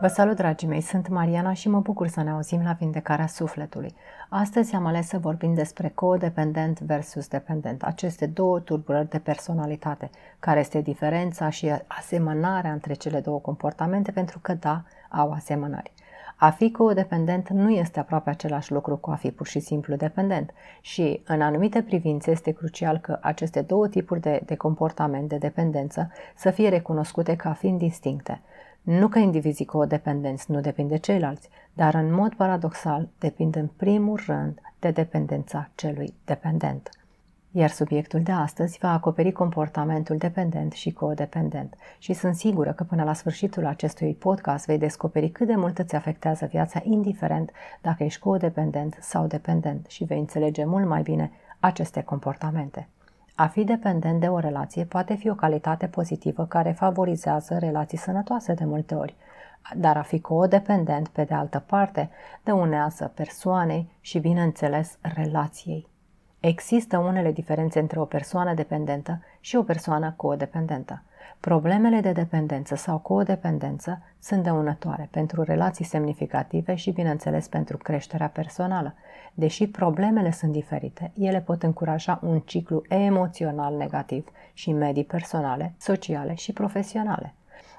Vă salut, dragii mei! Sunt Mariana și mă bucur să ne auzim la Vindecarea Sufletului. Astăzi am ales să vorbim despre codependent versus dependent, aceste două tulburări de personalitate, care este diferența și asemănarea între cele două comportamente, pentru că, da, au asemănări. A fi codependent nu este aproape același lucru cu a fi pur și simplu dependent și, în anumite privințe, este crucial că aceste două tipuri de, de comportament de dependență să fie recunoscute ca fiind distincte – nu că indivizii dependență, nu depind de ceilalți, dar în mod paradoxal depind în primul rând de dependența celui dependent. Iar subiectul de astăzi va acoperi comportamentul dependent și codependent și sunt sigură că până la sfârșitul acestui podcast vei descoperi cât de mult îți afectează viața indiferent dacă ești codependent sau dependent și vei înțelege mult mai bine aceste comportamente. A fi dependent de o relație poate fi o calitate pozitivă care favorizează relații sănătoase de multe ori, dar a fi codependent, pe de altă parte, dăunează persoanei și, bineînțeles, relației. Există unele diferențe între o persoană dependentă și o persoană codependentă. Problemele de dependență sau codependență sunt dăunătoare pentru relații semnificative și, bineînțeles, pentru creșterea personală. Deși problemele sunt diferite, ele pot încuraja un ciclu emoțional negativ și medii personale, sociale și profesionale.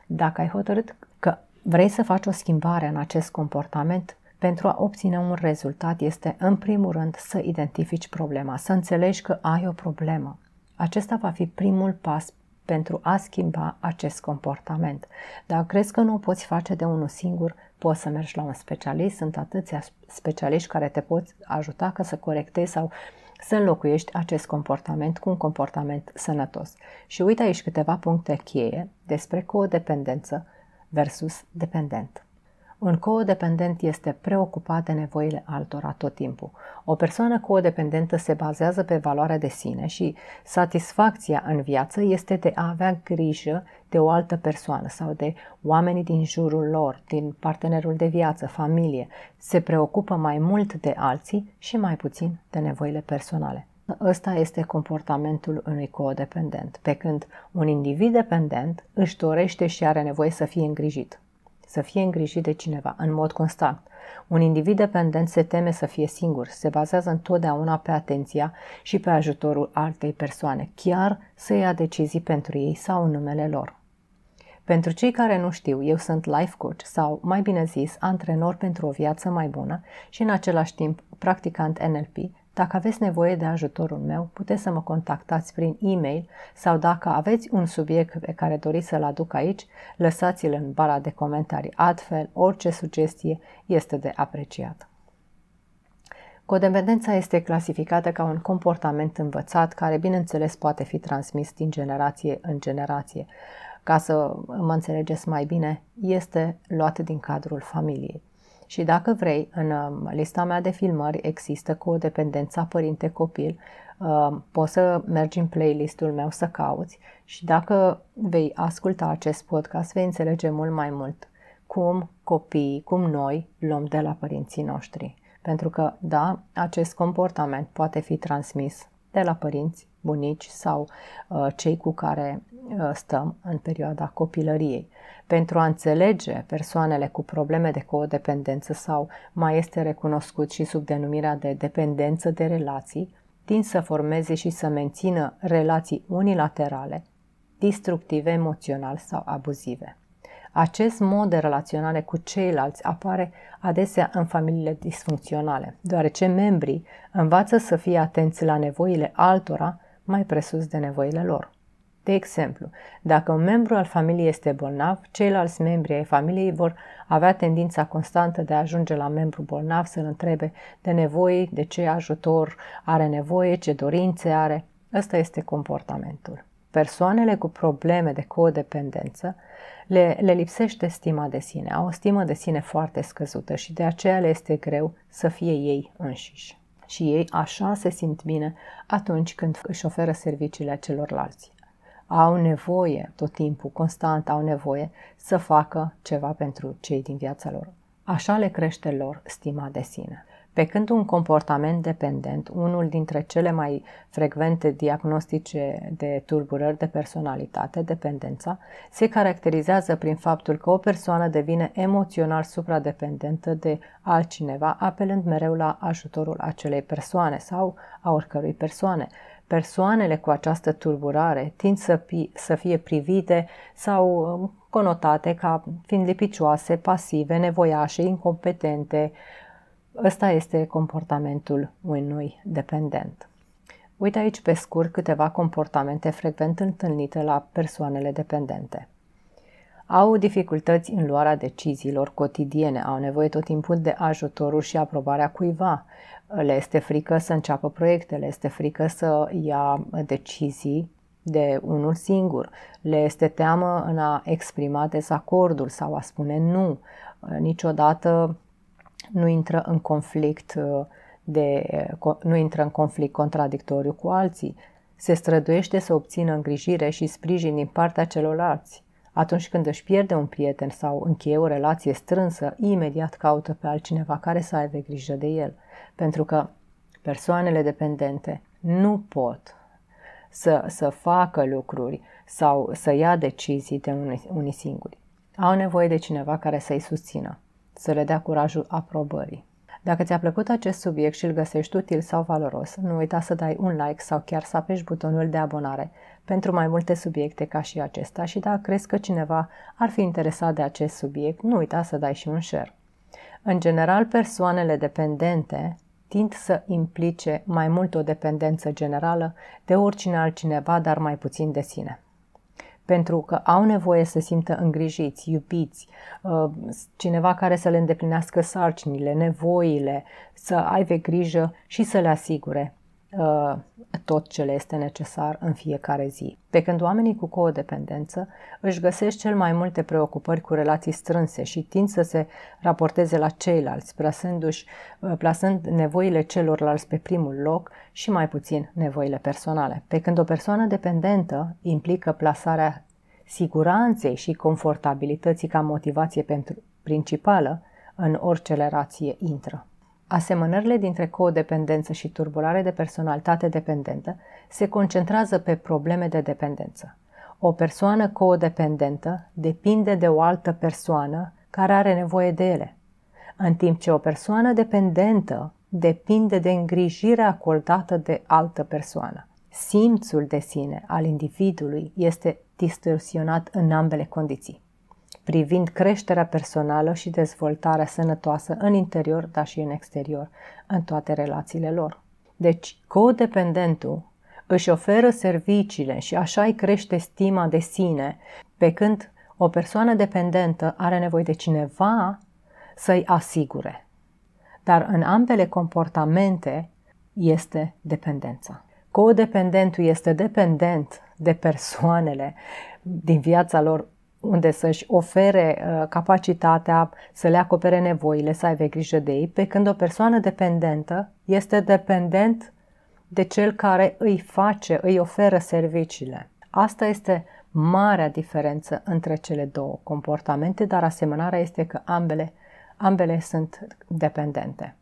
Dacă ai hotărât că vrei să faci o schimbare în acest comportament, pentru a obține un rezultat este, în primul rând, să identifici problema, să înțelegi că ai o problemă. Acesta va fi primul pas pentru a schimba acest comportament. Dacă crezi că nu o poți face de unul singur, poți să mergi la un specialist. Sunt atâția specialiști care te pot ajuta ca să corectezi sau să înlocuiești acest comportament cu un comportament sănătos. Și uite aici câteva puncte cheie despre codependență versus dependent. Un codependent este preocupat de nevoile altora tot timpul. O persoană codependentă se bazează pe valoarea de sine și satisfacția în viață este de a avea grijă de o altă persoană sau de oamenii din jurul lor, din partenerul de viață, familie. Se preocupă mai mult de alții și mai puțin de nevoile personale. Ăsta este comportamentul unui codependent, pe când un individ dependent își dorește și are nevoie să fie îngrijit să fie îngrijit de cineva, în mod constant. Un individ dependent se teme să fie singur, se bazează întotdeauna pe atenția și pe ajutorul altei persoane, chiar să ia decizii pentru ei sau în numele lor. Pentru cei care nu știu, eu sunt life coach sau, mai bine zis, antrenor pentru o viață mai bună și în același timp practicant NLP, dacă aveți nevoie de ajutorul meu, puteți să mă contactați prin e-mail sau dacă aveți un subiect pe care doriți să-l aduc aici, lăsați-l în bara de comentarii. Altfel, orice sugestie este de apreciat. Codependența este clasificată ca un comportament învățat care, bineînțeles, poate fi transmis din generație în generație. Ca să mă înțelegeți mai bine, este luat din cadrul familiei. Și dacă vrei, în um, lista mea de filmări există cu o dependență părinte-copil, um, poți să mergi în playlistul meu să cauți și dacă vei asculta acest podcast, vei înțelege mult mai mult cum copiii, cum noi luăm de la părinții noștri. Pentru că, da, acest comportament poate fi transmis de la părinți bunici sau uh, cei cu care uh, stăm în perioada copilăriei. Pentru a înțelege persoanele cu probleme de codependență sau mai este recunoscut și sub denumirea de dependență de relații, din să formeze și să mențină relații unilaterale, distructive emoțional sau abuzive. Acest mod de relaționare cu ceilalți apare adesea în familiile disfuncționale, deoarece membrii învață să fie atenți la nevoile altora mai presus de nevoile lor. De exemplu, dacă un membru al familiei este bolnav, ceilalți membri ai familiei vor avea tendința constantă de a ajunge la membru bolnav să-l întrebe de nevoi, de ce ajutor are nevoie, ce dorințe are. Ăsta este comportamentul. Persoanele cu probleme de codependență le, le lipsește stima de sine, au o stimă de sine foarte scăzută și de aceea le este greu să fie ei înșiși și ei așa se simt bine atunci când își oferă serviciile celorlalți. Au nevoie, tot timpul, constant au nevoie să facă ceva pentru cei din viața lor. Așa le crește lor stima de sine. Pe când un comportament dependent, unul dintre cele mai frecvente diagnostice de tulburări de personalitate, dependența, se caracterizează prin faptul că o persoană devine emoțional supradependentă de altcineva, apelând mereu la ajutorul acelei persoane sau a oricărui persoane, Persoanele cu această tulburare tind să, pi- să fie privite sau um, conotate ca fiind lipicioase, pasive, nevoiașe, incompetente. Ăsta este comportamentul unui dependent. Uite aici pe scurt câteva comportamente frecvent întâlnite la persoanele dependente. Au dificultăți în luarea deciziilor cotidiene, au nevoie tot timpul de ajutorul și aprobarea cuiva, le este frică să înceapă proiecte, le este frică să ia decizii de unul singur, le este teamă în a exprima dezacordul sau a spune nu. Niciodată nu intră în conflict uh, de, nu intră în conflict contradictoriu cu alții. Se străduiește să obțină îngrijire și sprijin din partea celorlalți. Atunci când își pierde un prieten sau încheie o relație strânsă, imediat caută pe altcineva care să aibă grijă de el – pentru că persoanele dependente nu pot să, să facă lucruri sau să ia decizii de unii, unii singuri. Au nevoie de cineva care să-i susțină, să le dea curajul aprobării. Dacă ți-a plăcut acest subiect și îl găsești util sau valoros, nu uita să dai un like sau chiar să apeși butonul de abonare pentru mai multe subiecte ca și acesta și dacă crezi că cineva ar fi interesat de acest subiect, nu uita să dai și un share. În general, persoanele dependente tind să implice mai mult o dependență generală de oricine altcineva, dar mai puțin de sine. Pentru că au nevoie să simtă îngrijiți, iubiți, uh, cineva care să le îndeplinească sarcinile, nevoile, să aibă grijă și să le asigure, Uh, tot ce le este necesar în fiecare zi. Pe când oamenii cu codependență își găsesc cel mai multe preocupări cu relații strânse și tind să se raporteze la ceilalți, plasându-și, uh, plasând nevoile celorlalți pe primul loc și mai puțin nevoile personale. Pe când o persoană dependentă implică plasarea siguranței și confortabilității ca motivație pentru principală în orice relație intră. Asemănările dintre codependență și turbulare de personalitate dependentă se concentrează pe probleme de dependență. O persoană codependentă depinde de o altă persoană care are nevoie de ele, în timp ce o persoană dependentă depinde de îngrijirea acordată de altă persoană. Simțul de sine al individului este distorsionat în ambele condiții privind creșterea personală și dezvoltarea sănătoasă în interior, dar și în exterior, în toate relațiile lor. Deci, codependentul își oferă serviciile și așa îi crește stima de sine, pe când o persoană dependentă are nevoie de cineva să-i asigure. Dar în ambele comportamente este dependența. Codependentul este dependent de persoanele din viața lor unde să-și ofere uh, capacitatea să le acopere nevoile, să aibă grijă de ei, pe când o persoană dependentă este dependent de cel care îi face, îi oferă serviciile. Asta este marea diferență între cele două comportamente, dar asemănarea este că ambele, ambele sunt dependente.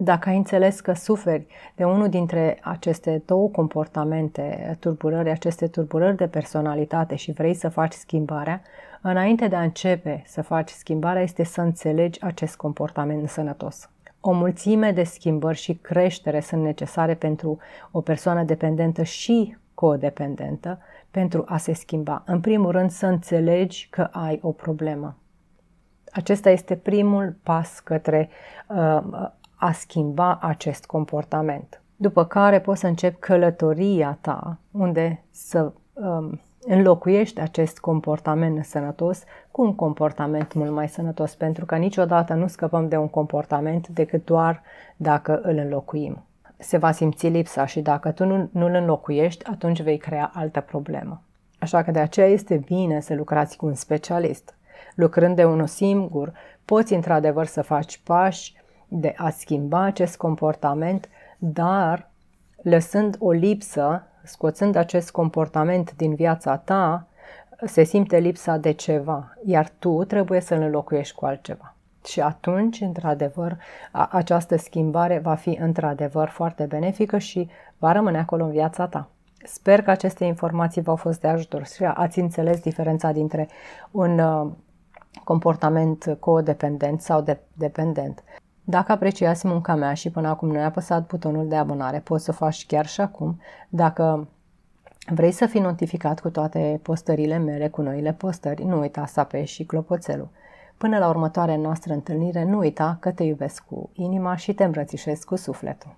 Dacă ai înțeles că suferi de unul dintre aceste două comportamente, turburări, aceste turburări de personalitate și vrei să faci schimbarea, înainte de a începe să faci schimbarea este să înțelegi acest comportament sănătos. O mulțime de schimbări și creștere sunt necesare pentru o persoană dependentă și codependentă pentru a se schimba. În primul rând să înțelegi că ai o problemă. Acesta este primul pas către uh, a schimba acest comportament. După care poți să începi călătoria ta unde să um, înlocuiești acest comportament sănătos cu un comportament mult mai sănătos, pentru că niciodată nu scăpăm de un comportament decât doar dacă îl înlocuim. Se va simți lipsa și dacă tu nu, nu îl înlocuiești, atunci vei crea altă problemă. Așa că de aceea este bine să lucrați cu un specialist. Lucrând de unul singur, poți într-adevăr să faci pași de a schimba acest comportament, dar lăsând o lipsă, scoțând acest comportament din viața ta, se simte lipsa de ceva, iar tu trebuie să-l înlocuiești cu altceva. Și atunci, într-adevăr, această schimbare va fi într-adevăr foarte benefică și va rămâne acolo în viața ta. Sper că aceste informații v-au fost de ajutor și ați înțeles diferența dintre un uh, comportament codependent sau de- dependent. Dacă apreciați munca mea și până acum nu ai apăsat butonul de abonare, poți să o faci chiar și acum. Dacă vrei să fii notificat cu toate postările mele, cu noile postări, nu uita să apeși și clopoțelul. Până la următoarea noastră întâlnire, nu uita că te iubesc cu inima și te îmbrățișez cu sufletul.